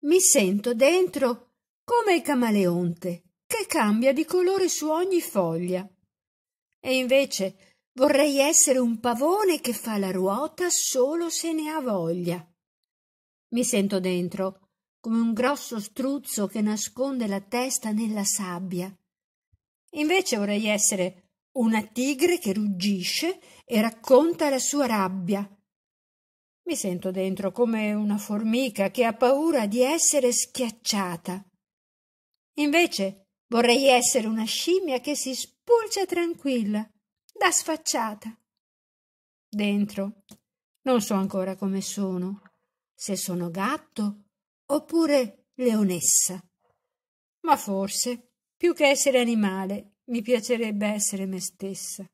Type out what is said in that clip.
Mi sento dentro come il camaleonte che cambia di colore su ogni foglia. E invece vorrei essere un pavone che fa la ruota solo se ne ha voglia. Mi sento dentro come un grosso struzzo che nasconde la testa nella sabbia. Invece vorrei essere una tigre che ruggisce e racconta la sua rabbia mi sento dentro come una formica che ha paura di essere schiacciata. Invece vorrei essere una scimmia che si spulcia tranquilla, da sfacciata. Dentro non so ancora come sono, se sono gatto oppure leonessa. Ma forse, più che essere animale, mi piacerebbe essere me stessa.